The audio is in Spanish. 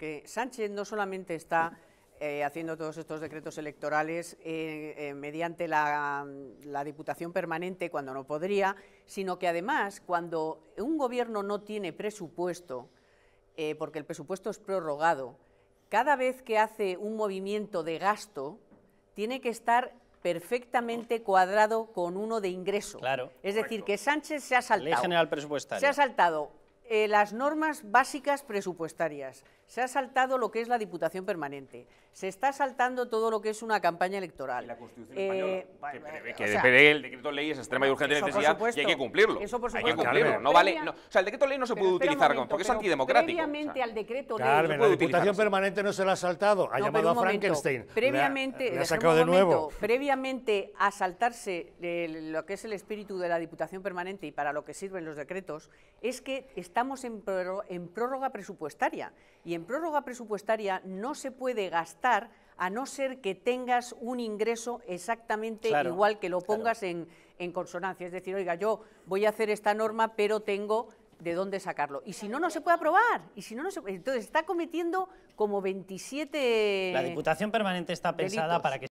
que Sánchez no solamente está eh, haciendo todos estos decretos electorales eh, eh, mediante mm, la, Diputación Permanente cuando no podría, sino que además cuando un gobierno no tiene presupuesto, porque el presupuesto es prorrogado, cada vez que hace un movimiento de gasto, tiene que estar perfectamente cuadrado con uno de ingreso. Claro. Es decir, que Sánchez se ha saltado. general presupuestaria. Se ha saltado eh, las normas básicas presupuestarias. Se ha saltado lo que es la Diputación Permanente. Se está saltando todo lo que es una campaña electoral. la Constitución española, que el decreto de ley es extrema y urgente necesidad y hay que cumplirlo. Eso por supuesto. Hay que cumplirlo. no vale, o sea, el decreto de ley no se puede utilizar porque es antidemocrático. Previamente al decreto ley. la Diputación Permanente no se la ha saltado. Ha llamado a Frankenstein. previamente, ha sacado de nuevo. Previamente a saltarse eh, lo que es el espíritu de la Diputación Permanente y para lo que sirven los decretos, es que está estamos en prórroga, presupuestaria y en prórroga presupuestaria no se puede gastar a no ser que tengas un ingreso exactamente igual que lo pongas en, consonancia. Es decir, oiga, yo voy a hacer esta norma, pero tengo de dónde sacarlo. Y si no, no se puede aprobar. Y si no, Entonces está cometiendo como 27... La Diputación Permanente está pensada para que...